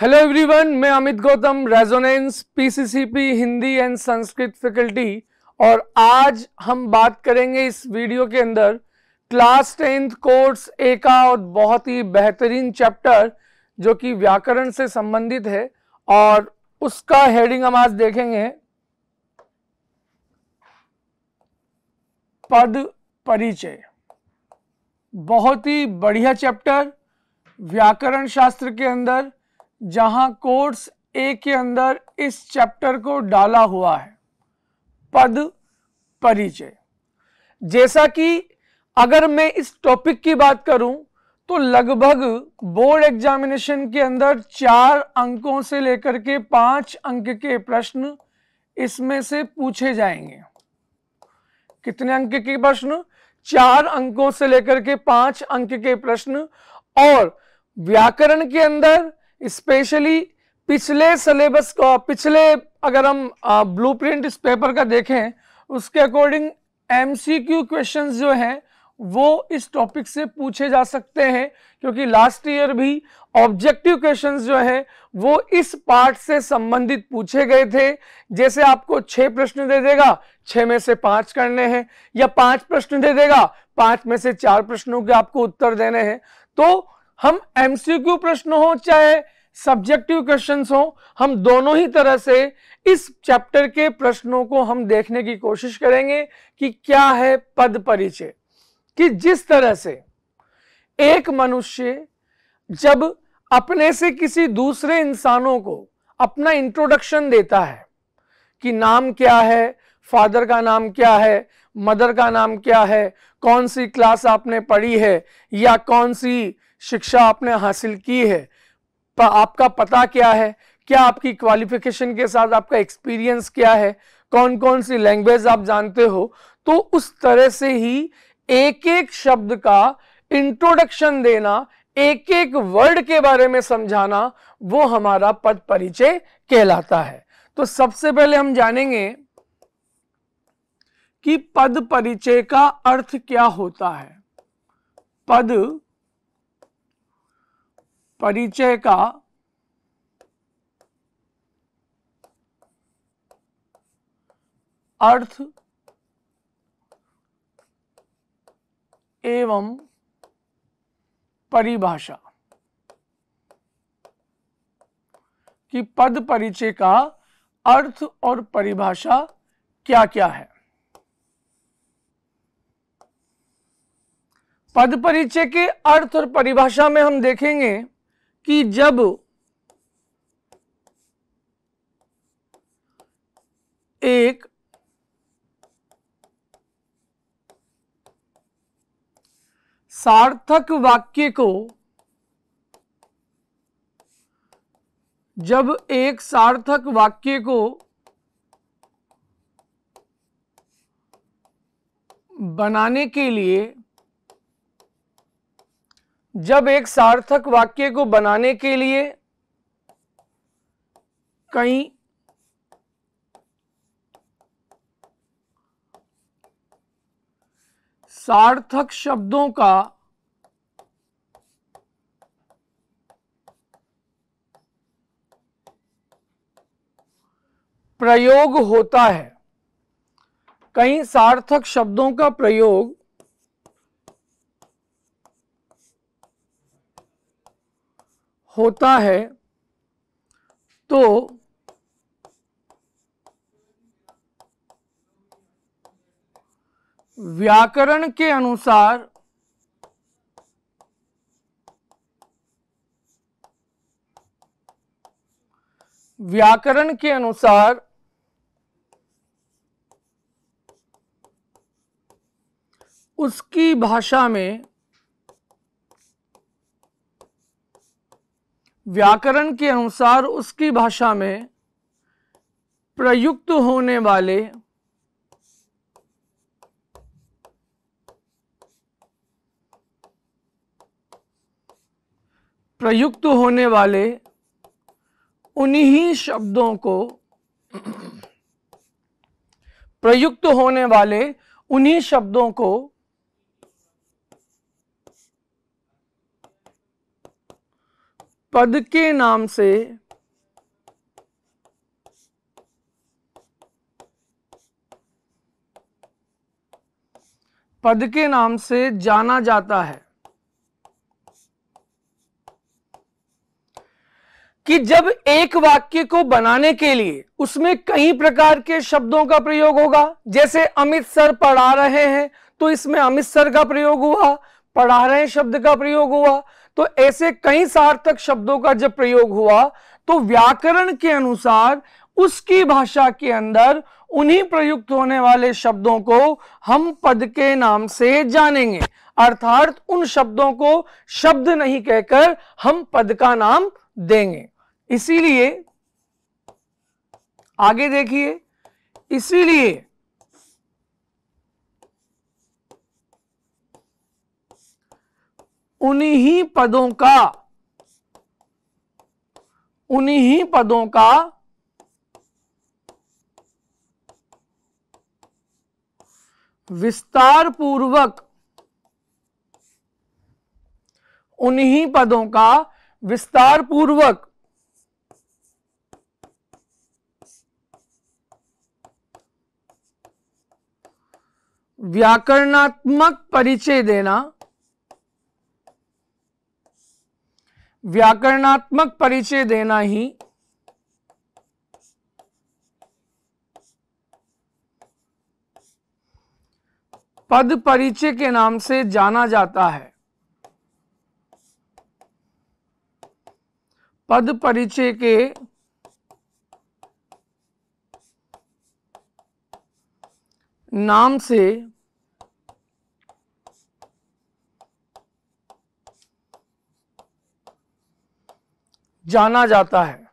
hello everyone मैं Amit Gautam Resonance PCCP Hindi and Sanskrit faculty और आज हम बात करेंगे इस वीडियो के अंदर क्लास टेंथ कोर्स एका और बहुत ही बेहतरीन चैप्टर जो कि व्याकरण से संबंधित है और उसका हेडिंग हम आज देखेंगे पद परिचय बहुत ही बढ़िया चैप्टर व्याकरण शास्त्र के अंदर जहां कोर्स ए के अंदर इस चैप्टर को डाला हुआ है पद परिचय जैसा कि अगर मैं इस टॉपिक की बात करूं तो लगभग बोर्ड एग्जामिनेशन के अंदर चार अंकों से लेकर के पांच अंक के प्रश्न इसमें से पूछे जाएंगे कितने अंक के प्रश्न चार अंकों से लेकर के पांच अंक के प्रश्न और व्याकरण के अंदर स्पेशली पिछले सिलेबस को पिछले अगर हम ब्लूप्रिंट इस पेपर का देखें उसके अकॉर्डिंग एमसीक्यू क्वेश्चंस जो हैं वो इस टॉपिक से पूछे जा सकते हैं क्योंकि लास्ट ईयर भी ऑब्जेक्टिव क्वेश्चंस जो है वो इस पार्ट से संबंधित पूछे गए थे जैसे आपको छः प्रश्न दे देगा छः में से पाँच करने हैं या पाँच प्रश्न दे देगा पाँच में से चार प्रश्नों के आपको उत्तर देने हैं तो हम एमसीक्यू प्रश्न हो चाहे सब्जेक्टिव क्वेश्चन हो हम दोनों ही तरह से इस चैप्टर के प्रश्नों को हम देखने की कोशिश करेंगे कि क्या है पद परिचय कि जिस तरह से एक मनुष्य जब अपने से किसी दूसरे इंसानों को अपना इंट्रोडक्शन देता है कि नाम क्या है फादर का नाम क्या है मदर का नाम क्या है कौन सी क्लास आपने पढ़ी है या कौन सी शिक्षा आपने हासिल की है पर आपका पता क्या है क्या आपकी क्वालिफिकेशन के साथ आपका एक्सपीरियंस क्या है कौन कौन सी लैंग्वेज आप जानते हो तो उस तरह से ही एक एक शब्द का इंट्रोडक्शन देना एक एक वर्ड के बारे में समझाना वो हमारा पद परिचय कहलाता है तो सबसे पहले हम जानेंगे कि पद परिचय का अर्थ क्या होता है पद परिचय का अर्थ एवं परिभाषा कि पद परिचय का अर्थ और परिभाषा क्या क्या है पद परिचय के अर्थ और परिभाषा में हम देखेंगे कि जब एक सार्थक वाक्य को जब एक सार्थक वाक्य को बनाने के लिए जब एक सार्थक वाक्य को बनाने के लिए कई सार्थक शब्दों का प्रयोग होता है कई सार्थक शब्दों का प्रयोग होता है तो व्याकरण के अनुसार व्याकरण के अनुसार उसकी भाषा में व्याकरण के अनुसार उसकी भाषा में प्रयुक्त होने वाले प्रयुक्त होने वाले उन्हीं शब्दों को प्रयुक्त होने वाले उन्हीं शब्दों को पद के नाम से पद के नाम से जाना जाता है कि जब एक वाक्य को बनाने के लिए उसमें कई प्रकार के शब्दों का प्रयोग होगा जैसे अमित सर पढ़ा रहे हैं तो इसमें अमित सर का प्रयोग हुआ पढ़ा रहे शब्द का प्रयोग हुआ तो ऐसे कई सार्थक शब्दों का जब प्रयोग हुआ तो व्याकरण के अनुसार उसकी भाषा के अंदर उन्हीं प्रयुक्त होने वाले शब्दों को हम पद के नाम से जानेंगे अर्थात उन शब्दों को शब्द नहीं कहकर हम पद का नाम देंगे इसीलिए आगे देखिए इसीलिए उन्हीं पदों का उन्हीं पदों का विस्तार पूर्वक उन्हीं पदों का विस्तार पूर्वक व्याकरणात्मक परिचय देना व्याकरणात्मक परिचय देना ही पद परिचय के नाम से जाना जाता है पद परिचय के नाम से जाना जाता है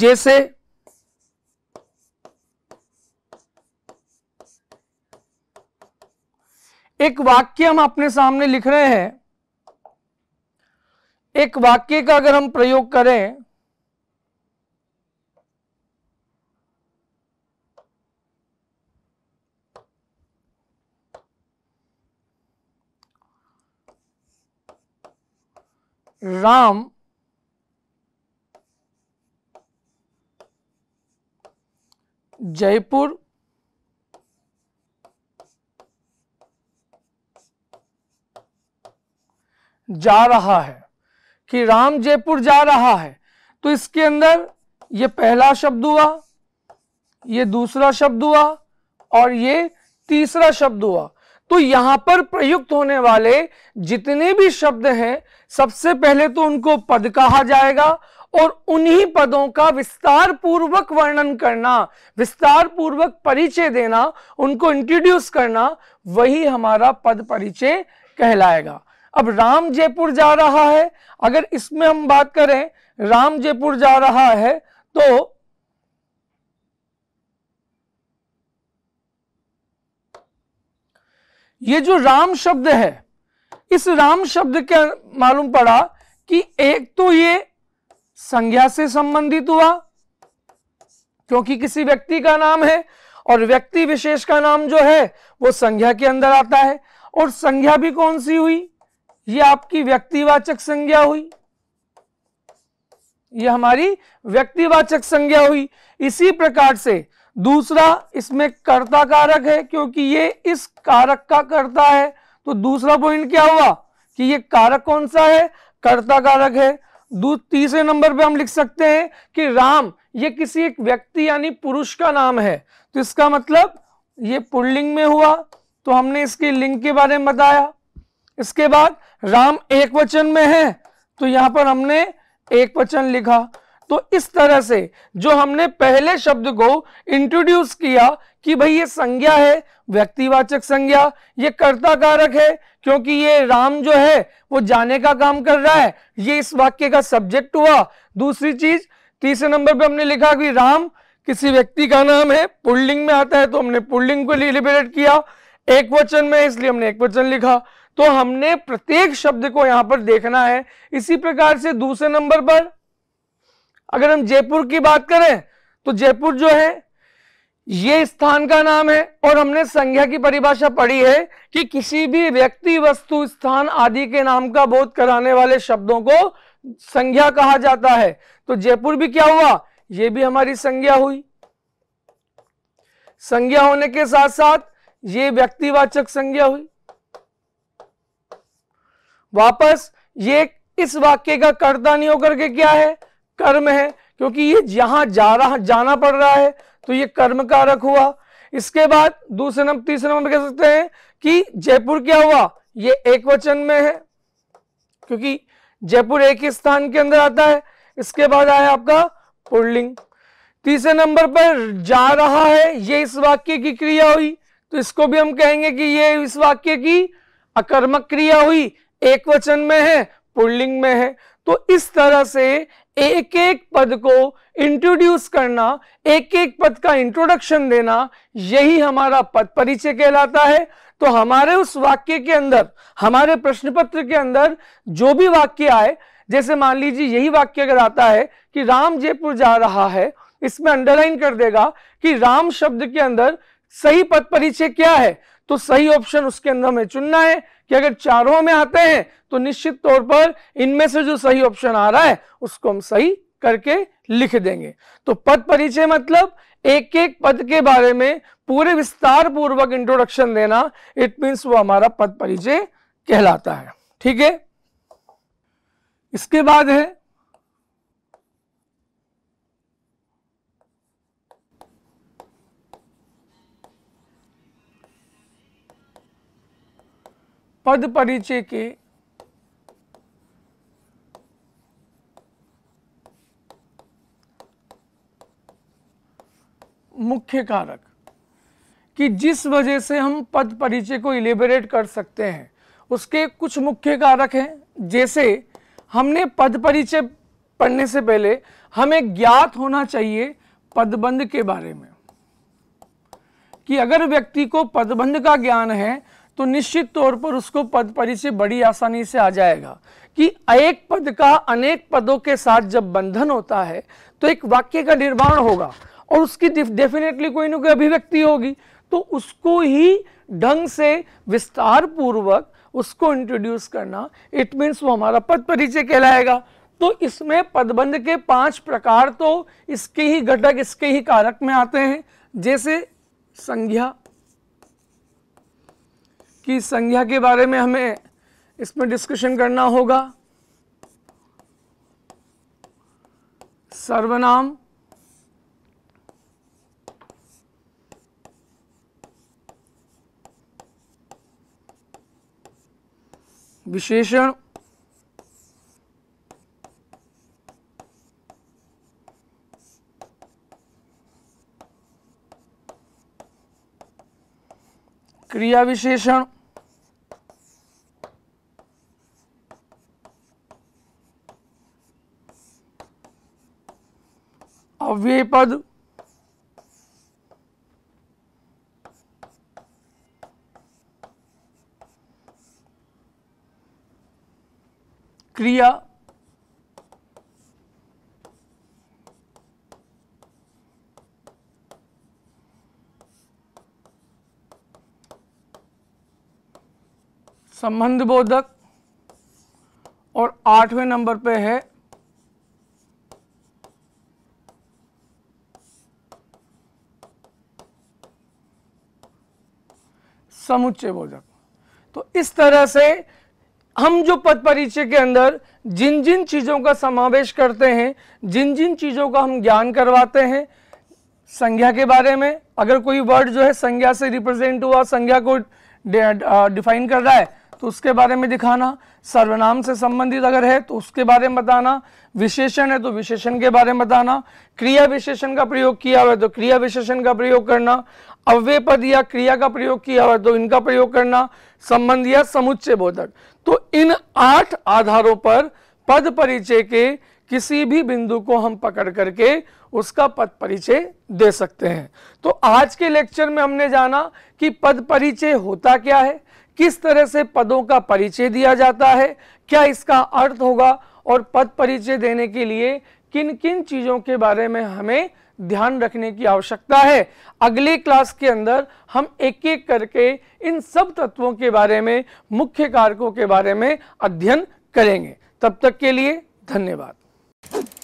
जैसे एक वाक्य हम अपने सामने लिख रहे हैं एक वाक्य का अगर हम प्रयोग करें राम जयपुर जा रहा है कि राम जयपुर जा रहा है तो इसके अंदर ये पहला शब्द हुआ ये दूसरा शब्द हुआ और ये तीसरा शब्द हुआ तो यहां पर प्रयुक्त होने वाले जितने भी शब्द हैं सबसे पहले तो उनको पद कहा जाएगा और उन्हीं पदों का विस्तार पूर्वक वर्णन करना विस्तार पूर्वक परिचय देना उनको इंट्रोड्यूस करना वही हमारा पद परिचय कहलाएगा अब राम जयपुर जा रहा है अगर इसमें हम बात करें राम जयपुर जा रहा है तो ये जो राम शब्द है इस राम शब्द के मालूम पड़ा कि एक तो ये संज्ञा से संबंधित हुआ क्योंकि किसी व्यक्ति का नाम है और व्यक्ति विशेष का नाम जो है वो संज्ञा के अंदर आता है और संज्ञा भी कौन सी हुई ये आपकी व्यक्तिवाचक संज्ञा हुई ये हमारी व्यक्तिवाचक संज्ञा हुई इसी प्रकार से दूसरा इसमें कर्ता कारक है क्योंकि ये इस कारक का कर्ता है तो दूसरा पॉइंट क्या हुआ कि ये कारक कौन सा है कर्ता कारक है तीसरे नंबर पे हम लिख सकते हैं कि राम ये किसी एक व्यक्ति यानी पुरुष का नाम है तो इसका मतलब ये पुल्लिंग में हुआ तो हमने इसके लिंग के बारे में बताया इसके बाद राम एक वचन में है तो यहां पर हमने एक वचन लिखा तो इस तरह से जो हमने पहले शब्द को इंट्रोड्यूस किया कि भाई ये संज्ञा है व्यक्तिवाचक संज्ञा ये कर्ता कारक है क्योंकि ये राम जो है वो जाने का काम कर रहा है ये इस वाक्य का सब्जेक्ट हुआ दूसरी चीज तीसरे नंबर पे हमने लिखा कि राम किसी व्यक्ति का नाम है पुल्लिंग में आता है तो हमने पुल्लिंग को लिबरेट किया एक वचन में इसलिए हमने एक वचन लिखा तो हमने प्रत्येक शब्द को यहां पर देखना है इसी प्रकार से दूसरे नंबर पर अगर हम जयपुर की बात करें तो जयपुर जो है ये स्थान का नाम है और हमने संज्ञा की परिभाषा पढ़ी है कि किसी भी व्यक्ति वस्तु स्थान आदि के नाम का बोध कराने वाले शब्दों को संज्ञा कहा जाता है तो जयपुर भी क्या हुआ ये भी हमारी संज्ञा हुई संज्ञा होने के साथ साथ ये व्यक्तिवाचक संज्ञा हुई वापस ये इस वाक्य का कर्ता नहीं होकर के क्या है कर्म है क्योंकि ये यहां जा रहा जाना पड़ रहा है तो ये कर्म कारक हुआ इसके बाद दूसरे नंबर तीसरे नंबर कह सकते हैं कि जयपुर क्या हुआ ये एक वचन में है क्योंकि जयपुर एक ही स्थान के अंदर आता है इसके बाद आया आपका पुर्लिंग तीसरे नंबर पर जा रहा है ये इस वाक्य की क्रिया हुई तो इसको भी हम कहेंगे कि ये इस वाक्य की अकर्मक क्रिया हुई एक वचन में है पुर्लिंग में है तो इस तरह से एक एक पद को इंट्रोड्यूस करना एक एक पद का इंट्रोडक्शन देना यही हमारा पद परिचय कहलाता है तो हमारे उस वाक्य के अंदर हमारे प्रश्न पत्र के अंदर जो भी वाक्य आए जैसे मान लीजिए यही वाक्य अगर आता है कि राम जयपुर जा रहा है इसमें अंडरलाइन कर देगा कि राम शब्द के अंदर सही पद परिचय क्या है तो सही ऑप्शन उसके अंदर हमें चुनना है कि अगर चारों में आते हैं तो निश्चित तौर पर इनमें से जो सही ऑप्शन आ रहा है उसको हम सही करके लिख देंगे तो पद परिचय मतलब एक एक पद के बारे में पूरे विस्तार पूर्वक इंट्रोडक्शन देना इट मीन्स वो हमारा पद परिचय कहलाता है ठीक है इसके बाद है पद परिचय के मुख्य कारक कि जिस वजह से हम पद परिचय को इलेबरेट कर सकते हैं उसके कुछ मुख्य कारक हैं जैसे हमने पद परिचय पढ़ने से पहले हमें ज्ञात होना चाहिए पदबंध के बारे में कि अगर व्यक्ति को पदबंध का ज्ञान है तो निश्चित तौर पर उसको पद परिचय बड़ी आसानी से आ जाएगा कि एक पद का अनेक पदों के साथ जब बंधन होता है तो एक वाक्य का निर्माण होगा और उसकी डेफिनेटली कोई ना कोई अभिव्यक्ति होगी तो उसको ही ढंग से विस्तार पूर्वक उसको इंट्रोड्यूस करना इट मीन्स वो हमारा पद परिचय कहलाएगा तो इसमें पदबंध के पांच प्रकार तो इसके ही घटक इसके ही कारक में आते हैं जैसे संज्ञा की संज्ञा के बारे में हमें इसमें डिस्कशन करना होगा सर्वनाम विशेषण क्रिया विशेषण अव्यय पद क्रिया संबंध बोधक और आठवें नंबर पे है समुच्चय बोधक तो इस तरह से हम जो पद परिचय के अंदर जिन जिन चीज़ों का समावेश करते हैं जिन जिन चीज़ों का हम ज्ञान करवाते हैं संज्ञा के बारे में अगर कोई वर्ड जो है संज्ञा से रिप्रेजेंट हुआ संज्ञा को डिफाइन कर रहा है तो उसके बारे में दिखाना सर्वनाम से संबंधित अगर है तो उसके बारे में बताना विशेषण है तो विशेषण के बारे में बताना क्रिया विशेषण का प्रयोग किया हुआ है तो क्रिया विशेषण का प्रयोग करना अव्य पद या क्रिया का प्रयोग किया हुआ तो इनका प्रयोग करना संबंध या समुच्चय बोधक तो इन आठ आधारों पर पद परिचय के किसी भी बिंदु को हम पकड़ करके उसका पद परिचय दे सकते हैं तो आज के लेक्चर में हमने जाना कि पद परिचय होता क्या है किस तरह से पदों का परिचय दिया जाता है क्या इसका अर्थ होगा और पद परिचय देने के लिए किन किन चीज़ों के बारे में हमें ध्यान रखने की आवश्यकता है अगले क्लास के अंदर हम एक एक करके इन सब तत्वों के बारे में मुख्य कारकों के बारे में अध्ययन करेंगे तब तक के लिए धन्यवाद